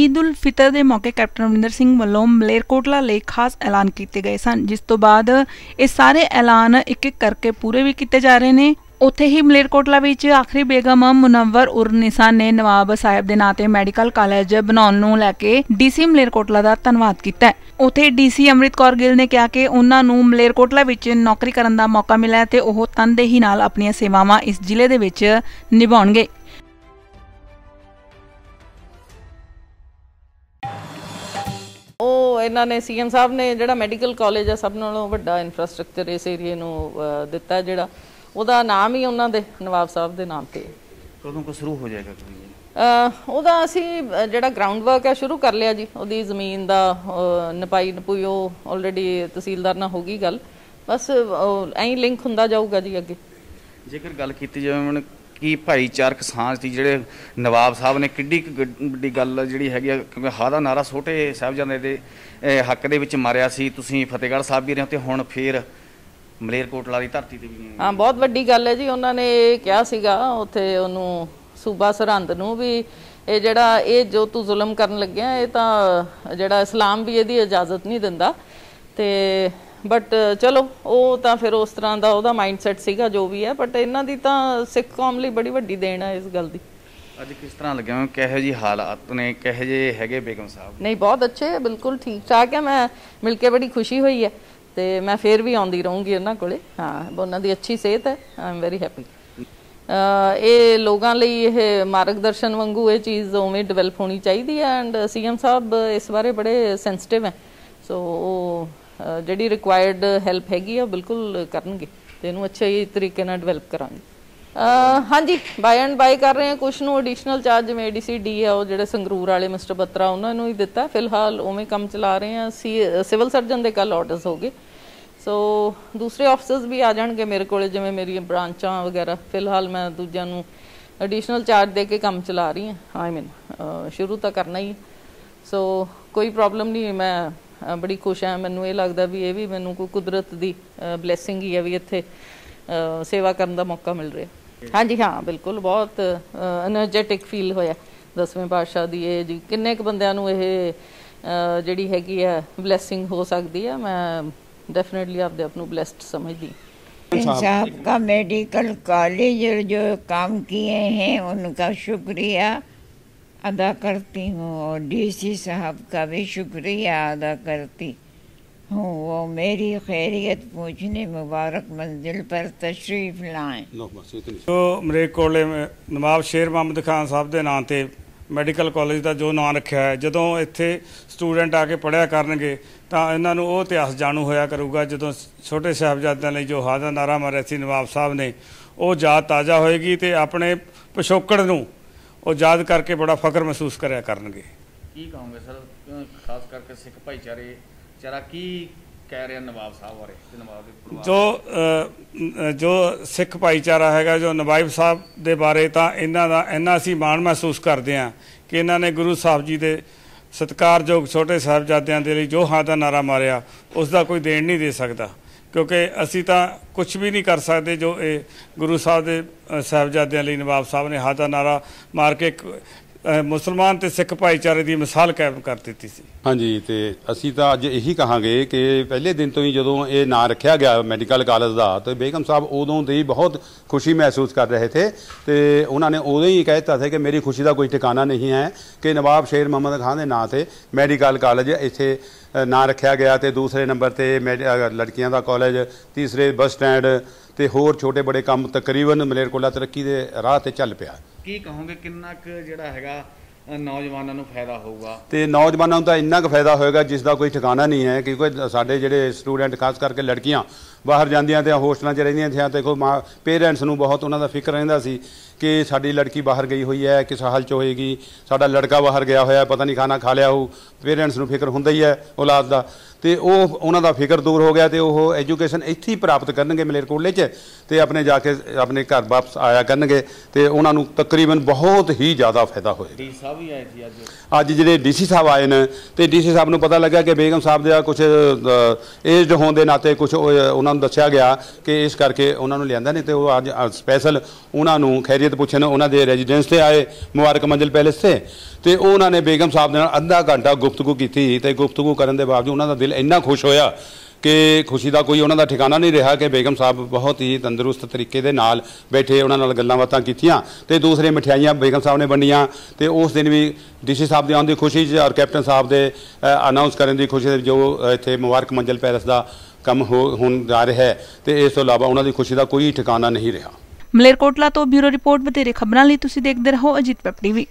ਈਦ ਉਲ ਫਿਤਰ ਦੇ ਮੌਕੇ ਕੈਪਟਨ ਅਮਰਿੰਦਰ ਸਿੰਘ ਵੱਲੋਂ ਮਲੇਰਕੋਟਲਾ ਲਈ ਖਾਸ ਐਲਾਨ ਕੀਤੇ ਗਏ ਸਨ ਜਿਸ ਤੋਂ ਬਾਅਦ ਇਹ ਸਾਰੇ ਐਲਾਨ ਇੱਕ ਇੱਕ ਕਰਕੇ ਪੂਰੇ ਵੀ ਕੀਤੇ ਜਾ ਰਹੇ ਨੇ ਉੱਥੇ ਹੀ ਮਲੇਰਕੋਟਲਾ ਵਿੱਚ ਆਖਰੀ ਬੇਗਮ ਮੁਨਵਰ ਉਰਨਿਸਾ ਨੇ ਨਵਾਬ ਸਾਹਿਬ ਦੇ ਨਾਂ ਤੇ ਮੈਡੀਕਲ ਕਾਲਜ ਬਣਾਉਣ ਨੂੰ ਲੈ ਕੇ ਡੀਸੀ ਮਲੇਰਕੋਟਲਾ ਦਾ ਧੰਨਵਾਦ ਕੀਤਾ ਉੱਥੇ ਡੀਸੀ ਅਮਰਿਤ ਕੌਰ ਗਿੱਲ ਨੇ ਕਿਹਾ ਕਿ ਉਹਨਾਂ ਨੂੰ ਮਲੇਰਕੋਟਲਾ ਵਿੱਚ ਨੌਕਰੀ ਕਰਨ ਦਾ ਮੌਕਾ ਮਿਲਿਆ ਤੇ ਉਹ ਤਨਦੇਹੀ ਨਾਲ ਆਪਣੀਆਂ ਸੇਵਾਵਾਂ ਇਸ ਜ਼ਿਲ੍ਹੇ ਦੇ ਵਿੱਚ ਨਿਭਾਉਣਗੇ ਇਹਨਾਂ ਨੇ ਸੀਐਮ ਸਾਹਿਬ ਨੇ ਜਿਹੜਾ ਮੈਡੀਕਲ ਕਾਲਜ ਆ ਸਭ ਨਾਲੋਂ ਵੱਡਾ ਇਨਫਰਾਸਟ੍ਰਕਚਰ ਇਸ ਏਰੀਏ ਨੂੰ ਦਿੱਤਾ ਜਿਹੜਾ ਉਹਦਾ ਨਾਮ ਹੀ ਉਹਨਾਂ ਦੇ ਨਵਾਬ ਸਾਹਿਬ ਦੇ ਨਾਮ ਤੇ ਕਦੋਂ ਕੋ ਸ਼ੁਰੂ ਹੋ ਜਾਏਗਾ ਉਹਦਾ ਅਸੀਂ ਜਿਹੜਾ ਗਰਾਊਂਡ ਵਰਕ ਹੈ ਸ਼ੁਰੂ ਕਰ ਲਿਆ ਜੀ ਉਹਦੀ ਜ਼ਮੀਨ ਦਾ ਨਪਾਈ ਨਪੂਈ ਉਹ ਆਲਰੇਡੀ ਤਹਿਸੀਲਦਾਰ ਨਾਲ ਹੋ ਗਈ ਗੱਲ ਬਸ ਐਂ ਲਿੰਕ ਹੁੰਦਾ ਜਾਊਗਾ ਜੀ ਅੱਗੇ ਜੇਕਰ ਗੱਲ ਕੀਤੀ ਜਾਵੇ ਮਨ ਕਿ ਭਾਈਚਾਰਕ ਸਾਂਝ ਦੀ ਜਿਹੜੇ ਨਵਾਬ ਸਾਹਿਬ ਨੇ ਕਿੱਡੀ ਵੱਡੀ ਗੱਲ ਜਿਹੜੀ ਹੈਗੀ ਕਿਉਂਕਿ ਹਾ ਦਾ ਨਾਰਾ ਛੋਟੇ ਸਾਹਿਬਜ਼ਾਦੇ ਦੇ ਹੱਕ ਦੇ ਵਿੱਚ ਮਾਰਿਆ ਸੀ ਤੁਸੀਂ ਫਤਿਹਗੜ੍ਹ ਸਾਹਿਬ ਵੀ ਰਹੇ ਤੇ ਹੁਣ ਫੇਰ ਮਲੇਰਕੋਟਲਾ ਦੀ ਧਰਤੀ ਤੇ ਵੀ ਹਾਂ ਬਹੁਤ ਵੱਡੀ ਗੱਲ ਹੈ ਜੀ ਉਹਨਾਂ ਨੇ ਇਹ ਕਿਹਾ ਸੀਗਾ ਉੱਥੇ ਉਹਨੂੰ ਸੂਬਾ ਸਰਹੰਦ ਨੂੰ ਵੀ ਇਹ ਜਿਹੜਾ ਇਹ ਜੋ ਤੂੰ ਜ਼ੁਲਮ ਕਰਨ ਲੱਗਿਆ ਇਹ ਤਾਂ ਜਿਹੜਾ ਇਸਲਾਮ ਵੀ ਇਹਦੀ ਇਜਾਜ਼ਤ ਨਹੀਂ ਦਿੰਦਾ ਤੇ ਬਟ uh, ਚਲੋ ਉਹ ਤਾਂ ਫਿਰ ਉਸ ਤਰ੍ਹਾਂ ਦਾ ਉਹਦਾ ਮਾਈਂਡਸੈਟ ਸੀਗਾ ਜੋ ਵੀ ਹੈ ਬਟ ਇਹਨਾਂ ਦੀ ਤਾਂ ਸਿੱਖ ਕੌਮ ਲਈ ਬੜੀ ਵੱਡੀ ਦੇਣ ਹੈ ਇਸ ਗੱਲ ਦੀ ਅੱਜ ਕਿਸ ਤਰ੍ਹਾਂ ਲੱਗਿਆ ਮੈਂ ਕਿਹੋ ਜੀ ਹਾਲਾਤ ਨੇ ਕਿਹੋ ਜੇ ਹੈਗੇ ਬੇਗਮ ਸਾਹਿਬ ਨਹੀਂ ਬਹੁਤ ਅੱਛੇ ਬਿਲਕੁਲ ਠੀਕ ਠਾਕ ਹੈ ਮੈਂ ਮਿਲ ਕੇ ਬੜੀ ਖੁਸ਼ੀ ਹੋਈ ਹੈ ਤੇ ਮੈਂ ਫੇਰ ਵੀ ਆਉਂਦੀ ਰਹੂੰਗੀ ਉਹਨਾਂ ਕੋਲੇ ਹਾਂ ਉਹਨਾਂ ਦੀ ਅੱਛੀ ਸਿਹਤ ਹੈ ਆਮ ਵੈਰੀ ਹੈਪੀ ਇਹ ਲੋਕਾਂ ਲਈ ਇਹ ਮਾਰਗਦਰਸ਼ਨ ਵਾਂਗੂ ਇਹ ਚੀਜ਼ ਉਵੇਂ ਡਿਵੈਲਪ ਹੋਣੀ ਚਾਹੀਦੀ ਹੈ ਐਂਡ ਸੀਐਮ ਸਾਹਿਬ ਇਸ ਬਾਰੇ ਬੜੇ ਸੈਂਸਿਟਿਵ ਹੈ ਸੋ ਜਿਹੜੀ ਰਿਕੁਆਇਰਡ ਹੈਲਪ ਹੈਗੀ ਆ ਬਿਲਕੁਲ ਕਰਨਗੇ ਤੇ ਇਹਨੂੰ ਅੱਛੇ ਹੀ ਤਰੀਕੇ ਨਾਲ ਡਿਵੈਲਪ ਕਰਾਂਗੇ ਹਾਂਜੀ ਬਾਈ ਐਂਡ ਬਾਈ ਕਰ ਰਹੇ ਹਾਂ ਕੁਝ ਨੂੰ ਐਡੀਸ਼ਨਲ ਚਾਰਜ ਜਿਵੇਂ ਐਡੀਸੀ ਡੀ ਆ ਉਹ ਜਿਹੜੇ ਸੰਗਰੂਰ ਵਾਲੇ ਮਿਸਟਰ ਬੱਤਰਾ ਉਹਨਾਂ ਨੂੰ ਹੀ ਦਿੱਤਾ ਫਿਲਹਾਲ ਉਵੇਂ ਕੰਮ ਚਲਾ ਰਹੇ ਹਾਂ ਸਿਵਲ ਸਰਜਨ ਦੇ ਕੱਲ ਆਰਡਰਸ ਹੋਗੇ ਸੋ ਦੂਸਰੇ ਆਫਸਰਸ ਵੀ ਆ ਜਾਣਗੇ ਮੇਰੇ ਕੋਲੇ ਜਿਵੇਂ ਮੇਰੀਆਂ ਬ੍ਰਾਂਚਾਂ ਵਗੈਰਾ ਫਿਲਹਾਲ ਮੈਂ ਦੂਜਿਆਂ ਨੂੰ ਐਡੀਸ਼ਨਲ ਚਾਰਜ ਦੇ ਕੇ ਕੰਮ ਚਲਾ ਰਹੀ ਹਾਂ ਆਈ ਮੀਨ ਸ਼ੁਰੂ ਤਾਂ ਕਰਨਾ ਹੀ ਸੋ ਕੋਈ ਪ੍ਰੋਬਲਮ ਨਹੀਂ ਮੈਂ ਬੜੀ ਖੁਸ਼ ਹਾਂ ਮੈਨੂੰ ਇਹ ਲੱਗਦਾ ਵੀ ਇਹ ਵੀ ਮੈਨੂੰ ਕੋਈ ਕੁਦਰਤ ਦੀ ਬਲੇਸਿੰਗ ਹੀ ਹੈ ਵੀ ਇੱਥੇ ਸੇਵਾ ਕਰਨ ਦਾ ਮੌਕਾ ਮਿਲ ਰਿਹਾ ਹਾਂਜੀ ਹਾਂ ਬਿਲਕੁਲ ਬਹੁਤ એનર્ਜੈਟਿਕ ਫੀਲ ਹੋਇਆ ਦਸਵੇਂ ਪਾਤਸ਼ਾਹ ਦੀ ਇਹ ਜੀ ਕਿੰਨੇ ਕੁ ਬੰਦਿਆਂ ਨੂੰ ਇਹ ਜਿਹੜੀ ਹੈਗੀ ਆ ਬਲੇਸਿੰਗ ਹੋ ਸਕਦੀ ਆ ਮੈਂ ਡੈਫੀਨਿਟਲੀ ਆਪਦੇ ਆਪ ਨੂੰ ਬਲੇਸਡ ਸਮਝਦੀ ਦਾ ਮੈਡੀਕਲ ਕਾਲਜ ਜੋ ਕੰਮ ਕੀਏ ਹੈ ਉਹਨਾਂ ਦਾ ਸ਼ੁਕਰੀਆ अदा करती हूँ और डीसी साहब का भी शुक्रिया अदा करती हूँ वो मेरी खैरियत पूछने मुबारक मंजिल पर तशरीफ लाएं ਜੋ ਮਰੇ ਕੋਲੇ ਨਵਾਬ ਸ਼ੇਰ ਮੁਹੰਮਦ ਖਾਨ ਸਾਹਿਬ ਦੇ ਨਾਂ ਤੇ ਮੈਡੀਕਲ ਕਾਲਜ ਦਾ ਜੋ ਨਾਂ ਰੱਖਿਆ ਹੈ ਜਦੋਂ ਇੱਥੇ ਸਟੂਡੈਂਟ ਆ ਕੇ ਪੜ੍ਹਿਆ ਕਰਨਗੇ ਤਾਂ ਇਹਨਾਂ ਨੂੰ ਉਹ ਇਤਿਹਾਸ ਜਾਣੂ ਹੋਇਆ ਕਰੂਗਾ ਜਦੋਂ ਛੋਟੇ ਸਾਹਿਬਜ਼ਾਦਿਆਂ ਲਈ ਜੋ ਹਾਜ਼ਰ ਨਾਰਾ ਮਾਰਿਆ ਸੀ ਨਵਾਬ ਸਾਹਿਬ ਨੇ ਉਹ ਯਾਦ ਤਾਜ਼ਾ ਹੋਏਗੀ ਤੇ ਆਪਣੇ ਪਿਛੋਕੜ ਨੂੰ ਉਹ ਯਾਦ ਕਰਕੇ ਬੜਾ ਫਖਰ ਮਹਿਸੂਸ ਕਰਿਆ ਕਰਨਗੇ ਕੀ ਕਹੋਗੇ ਸਰ ਖਾਸ ਕਰਕੇ ਸਿੱਖ ਭਾਈਚਾਰੇ ਚਾਰਾ ਕੀ ਕਹਿ ਰਿਹਾ ਨਵਾਬ ਸਾਹਿਬ ਬਾਰੇ ਤੇ ਨਵਾਬ ਦੇ ਪਰਿਵਾਰ ਜੋ ਜੋ ਸਿੱਖ ਭਾਈਚਾਰਾ ਹੈਗਾ ਜੋ ਨਵਾਬ ਸਾਹਿਬ ਦੇ ਬਾਰੇ ਤਾਂ ਇਹਨਾਂ ਦਾ ਇੰਨਾ ਅਸੀਂ ਮਾਣ ਮਹਿਸੂਸ ਕਰਦੇ ਆ ਕਿ ਇਹਨਾਂ ਨੇ ਗੁਰੂ ਸਾਹਿਬ ਜੀ ਦੇ ਸਤਕਾਰਯੋਗ ਛੋਟੇ ਸਾਹਿਬਜ਼ਾਦਿਆਂ ਦੇ ਲਈ ਜੋ ਹਾਂ ਦਾ ਨਾਰਾ ਮਾਰਿਆ ਉਸ ਦਾ ਕੋਈ ਦੇਣ ਨਹੀਂ ਦੇ ਸਕਦਾ ਕਿਉਂਕਿ ਅਸੀਂ ਤਾਂ ਕੁਝ ਵੀ ਨਹੀਂ ਕਰ ਸਕਦੇ ਜੋ ਇਹ ਗੁਰੂ ਸਾਹਿਬ ਦੇ ਸਹਿਬਜ਼ਾਦਿਆਂ ਲਈ ਨਵਾਬ ਸਾਹਿਬ ਨੇ ਹਾਜ਼ਰ ਨਾਰਾ ਮਾਰ ਕੇ ਮੁਸਲਮਾਨ ਤੇ ਸਿੱਖ ਭਾਈਚਾਰੇ ਦੀ ਮਿਸਾਲ ਕਾਇਮ ਕਰ ਦਿੱਤੀ ਸੀ ਹਾਂਜੀ ਤੇ ਅਸੀਂ ਤਾਂ ਅੱਜ ਇਹੀ ਕਹਾਂਗੇ ਕਿ ਪਹਿਲੇ ਦਿਨ ਤੋਂ ਹੀ ਜਦੋਂ ਇਹ ਨਾਂ ਰੱਖਿਆ ਗਿਆ ਮੈਡੀਕਲ ਕਾਲਜ ਦਾ ਤੇ ਬੇਗਮ ਸਾਹਿਬ ਉਦੋਂ ਦੇ ਹੀ ਬਹੁਤ ਖੁਸ਼ੀ ਮਹਿਸੂਸ ਕਰ ਰਹੇ ਥੇ ਤੇ ਉਹਨਾਂ ਨੇ ਉਦੋਂ ਹੀ ਕਹਿ ਦਿੱਤਾ ਸੀ ਕਿ ਮੇਰੀ ਖੁਸ਼ੀ ਦਾ ਕੋਈ ਟਿਕਾਣਾ ਨਹੀਂ ਹੈ ਕਿ ਨਵਾਬ ਸ਼ੇਰ ਮੁਹੰਮਦ ਖਾਨ ਦੇ ਨਾਂ ਤੇ ਮੈਡੀਕਲ ਕਾਲਜ ਇੱਥੇ ਨਾਂ ਰੱਖਿਆ ਗਿਆ ਤੇ ਦੂਸਰੇ ਨੰਬਰ ਤੇ ਲੜਕੀਆਂ ਦਾ ਕਾਲਜ ਤੀਸਰੇ ਬੱਸ ਸਟੈਂਡ ਤੇ ਹੋਰ ਛੋਟੇ ਬੜੇ ਕੰਮ ਤਕਰੀਬਨ ਮਲੇਰਕੋਲਾ ਤਰੱਕੀ ਦੇ ਰਾਹ ਤੇ ਚੱਲ ਪਿਆ ਕੀ ਕਹੋਗੇ ਕਿੰਨਾ ਕੁ ਜਿਹੜਾ ਹੈਗਾ ਨੌਜਵਾਨਾਂ ਨੂੰ ਫਾਇਦਾ ਹੋਊਗਾ ਤੇ ਨੌਜਵਾਨਾਂ ਨੂੰ ਤਾਂ ਇੰਨਾ ਕੁ ਫਾਇਦਾ ਹੋਏਗਾ ਜਿਸ ਦਾ ਕੋਈ ਠਿਕਾਣਾ ਨਹੀਂ ਹੈ ਕਿਉਂਕਿ ਸਾਡੇ ਜਿਹੜੇ ਸਟੂਡੈਂਟ ਖਾਸ ਕਰਕੇ ਲੜਕੀਆਂ ਬਾਹਰ ਜਾਂਦੀਆਂ ਤੇ ਹੋਸਟਲਾਂ 'ਚ ਰਹਿੰਦੀਆਂ ਥੀਆਂ ਤੇ ਕੋਈ ਪੇਰੈਂਟਸ ਨੂੰ ਬਹੁਤ ਉਹਨਾਂ ਦਾ ਫਿਕਰ ਰਹਿੰਦਾ ਸੀ ਕਿ ਸਾਡੀ ਲੜਕੀ ਬਾਹਰ ਗਈ ਹੋਈ ਹੈ ਕਿਸ ਹਾਲ 'ਚ ਹੋਏਗੀ ਸਾਡਾ ਲੜਕਾ ਬਾਹਰ ਗਿਆ ਹੋਇਆ ਪਤਾ ਨਹੀਂ ਖਾਣਾ ਖਾ ਲਿਆ ਹੋਊ ਪੇਰੈਂਟਸ ਨੂੰ ਫਿਕਰ ਹੁੰਦਾ ਹੀ ਹੈ ਔਲਾਦ ਦਾ ਤੇ ਉਹ ਉਹਨਾਂ ਦਾ ਫਿਕਰ ਦੂਰ ਹੋ ਗਿਆ ਤੇ ਉਹ ਐਜੂਕੇਸ਼ਨ ਇੱਥੇ ਹੀ ਪ੍ਰਾਪਤ ਕਰਨਗੇ ਮਲੇਰਕੋਟਲੇ 'ਚ ਤੇ ਆਪਣੇ ਜਾ ਕੇ ਆਪਣੇ ਘਰ ਵਾਪਸ ਆਇਆ ਕਰਨਗੇ ਤੇ ਉਹਨਾਂ ਨੂੰ ਤਕਰੀਬਨ ਬਹੁਤ ਹੀ ਜ਼ਿਆਦਾ ਫਾਇਦਾ ਹੋਏਗਾ ਡੀ ਸਾਹਿਬ ਵੀ ਆਏ ਸੀ ਅੱਜ ਅੱਜ ਜਿਹੜੇ ਡੀਸੀ ਸਾਹਿਬ ਆਏ ਨੇ ਤੇ ਡੀਸੀ ਸਾਹਿਬ ਨੂੰ ਪਤਾ ਲੱਗਾ ਕਿ ਬੇਗਮ ਸਾਹਿਬ ਦੇ ਕੁਝ ਏਜਡ ਹੋਣ ਦੇ ਨਾਤੇ ਕੁਝ ਉਹਨਾਂ ਨੂੰ ਦੱਸਿਆ ਗਿਆ ਕਿ ਇਸ ਕਰਕੇ ਉਹਨਾਂ ਨੂੰ ਲਿਆਂਦਾ ਨਹੀਂ ਤੇ ਉਹ ਅੱਜ ਸਪੈਸ਼ਲ ਉਹਨਾਂ ਨੂੰ ਖੈਰੀਅਤ ਪੁੱਛਣ ਉਹਨਾਂ ਦੇ ਰੈਜ਼ੀਡੈਂਸ ਤੇ ਆਏ ਮੁਬਾਰਕ ਮੰਜ਼ਿਲ ਪੈਲੇਸ ਤੇ ਤੇ ਉਹਨਾਂ ਨੇ ਬੇਗਮ ਸਾਹਿਬ ਦੇ ਨਾਲ ਅੱਧਾ ਘੰਟਾ ਗੁਫ਼ਤਗੂ ਕੀਤੀ ਤੇ ਗੁਫ਼ਤਗੂ ਕਰਨ ਦੇ ਬਾਅਦ ਉਹਨਾਂ ਦਾ ਦਿਲ ਦਿਲ ਇੰਨਾ ਖੁਸ਼ ਹੋਇਆ ਕਿ ਖੁਸ਼ੀ ਦਾ ਕੋਈ ਉਹਨਾਂ ਦਾ ਠਿਕਾਣਾ ਨਹੀਂ ਰਿਹਾ ਕਿ ਬੇਗਮ ਸਾਹਿਬ ਬਹੁਤ ਹੀ ਤੰਦਰੁਸਤ ਤਰੀਕੇ ਦੇ ਨਾਲ ਬੈਠੇ ਉਹਨਾਂ ਨਾਲ ਗੱਲਾਂ ਬਾਤਾਂ ਕੀਤੀਆਂ ਤੇ ਦੂਸਰੇ ਮਠਿਆਈਆਂ ਬੇਗਮ ਸਾਹਿਬ ਨੇ ਵੰਡੀਆਂ ਤੇ ਉਸ ਦਿਨ ਵੀ ਡੀਸੀ ਸਾਹਿਬ ਦੇ ਆਉਣ ਦੀ ਖੁਸ਼ੀ 'ਚ ਔਰ ਕੈਪਟਨ ਸਾਹਿਬ ਦੇ ਅਨਾਉਂਸ ਕਰਨ ਦੀ ਖੁਸ਼ੀ ਜੋ ਇੱਥੇ ਮੁਬਾਰਕ ਮੰਜ਼ਲ ਪੈਲਸ ਦਾ ਕੰਮ ਹੋਣ ਜਾ ਰਿਹਾ ਹੈ ਤੇ ਇਸ ਤੋਂ ਇਲਾਵਾ ਉਹਨਾਂ ਦੀ ਖੁਸ਼ੀ ਦਾ ਕੋਈ ਠਿਕਾਣਾ ਨਹੀਂ ਰਿਹਾ ਮਲੇਰਕੋਟਲਾ ਤੋਂ ਬਿਊਰੋ ਰਿਪੋਰਟ ਬਤੇਰੇ ਖਬਰਾਂ ਲਈ ਤੁਸੀਂ ਦੇਖਦੇ ਰਹੋ ਅਜੀਤ ਪੈਪ ਟੀਵੀ